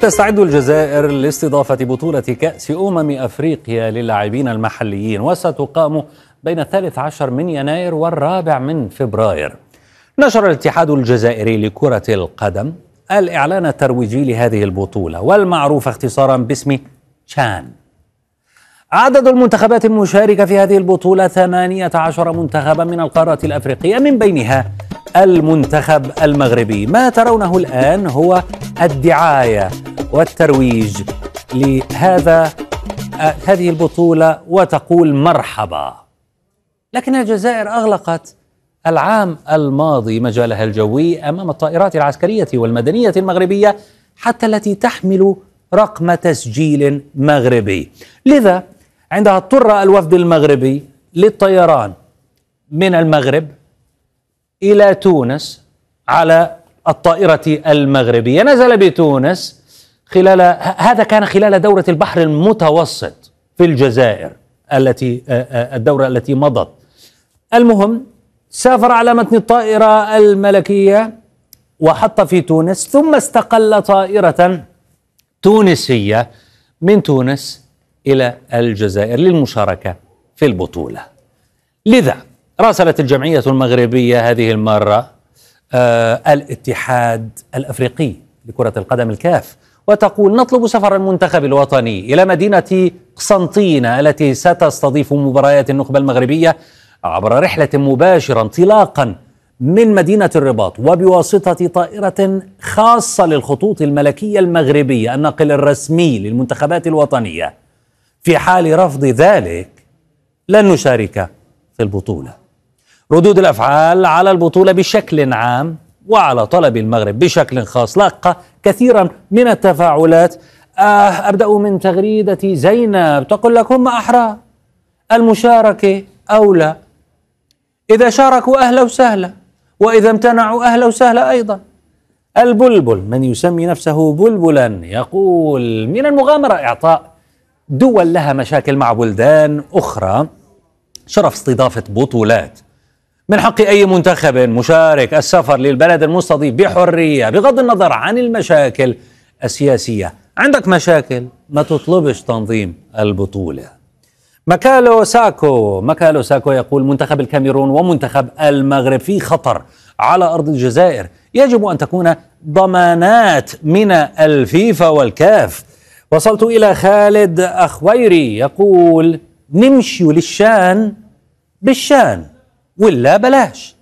تستعد الجزائر لاستضافة بطولة كأس أمم أفريقيا للاعبين المحليين وستقام بين الثالث عشر من يناير والرابع من فبراير نشر الاتحاد الجزائري لكرة القدم الإعلان الترويجي لهذه البطولة والمعروف اختصارا باسم تشان عدد المنتخبات المشاركة في هذه البطولة 18 منتخبا من القارة الأفريقية من بينها المنتخب المغربي ما ترونه الآن هو الدعاية والترويج لهذا آه، هذه البطولة وتقول مرحبا لكن الجزائر أغلقت العام الماضي مجالها الجوي أمام الطائرات العسكرية والمدنية المغربية حتى التي تحمل رقم تسجيل مغربي لذا عندها اضطر الوفد المغربي للطيران من المغرب إلى تونس على الطائرة المغربية نزل بتونس خلال هذا كان خلال دورة البحر المتوسط في الجزائر التي آه، آه، الدورة التي مضت المهم سافر على متن الطائرة الملكية وحط في تونس ثم استقل طائرة تونسية من تونس إلى الجزائر للمشاركة في البطولة لذا راسلت الجمعية المغربية هذه المرة آه الاتحاد الأفريقي لكرة القدم الكاف وتقول نطلب سفر المنتخب الوطني إلى مدينة قسنطينة التي ستستضيف مباريات النخبة المغربية عبر رحلة مباشرة انطلاقا من مدينة الرباط وبواسطة طائرة خاصة للخطوط الملكية المغربية الناقل الرسمي للمنتخبات الوطنية في حال رفض ذلك لن نشارك في البطولة ردود الأفعال على البطولة بشكل عام وعلى طلب المغرب بشكل خاص لقى كثيرا من التفاعلات آه أبدأ من تغريدة زينب تقول لك هم أحرار المشاركة أولى إذا شاركوا أهلا وسهلا وإذا امتنعوا أهلا وسهلا أيضا البلبل من يسمي نفسه بلبلا يقول من المغامرة إعطاء دول لها مشاكل مع بلدان أخرى شرف استضافة بطولات من حق أي منتخب مشارك السفر للبلد المستضيف بحرية بغض النظر عن المشاكل السياسية عندك مشاكل ما تطلبش تنظيم البطولة مكالو ساكو مكالو ساكو يقول منتخب الكاميرون ومنتخب المغرب في خطر على أرض الجزائر يجب أن تكون ضمانات من الفيفا والكاف وصلت إلى خالد أخويري يقول نمشي للشان بالشان ولا بلاش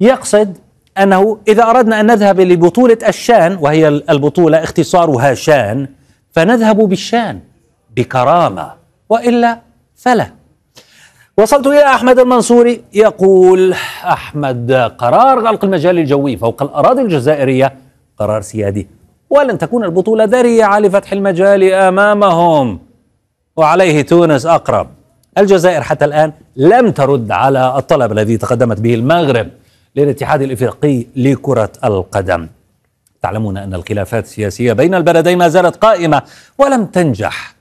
يقصد أنه إذا أردنا أن نذهب لبطولة الشان وهي البطولة اختصارها شان فنذهب بالشان بكرامة وإلا فلا وصلت إلى أحمد المنصوري يقول أحمد قرار غلق المجال الجوي فوق الأراضي الجزائرية قرار سيادي ولن تكون البطولة ذريعة لفتح المجال أمامهم وعليه تونس أقرب الجزائر حتى الآن لم ترد على الطلب الذي تقدمت به المغرب للاتحاد الإفريقي لكرة القدم تعلمون أن الخلافات السياسية بين البلدين ما زالت قائمة ولم تنجح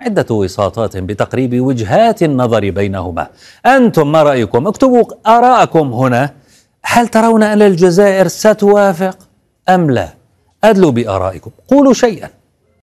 عدة وساطات بتقريب وجهات النظر بينهما أنتم ما رأيكم؟ اكتبوا آراءكم هنا هل ترون أن الجزائر ستوافق أم لا؟ أدلوا بآرائكم قولوا شيئا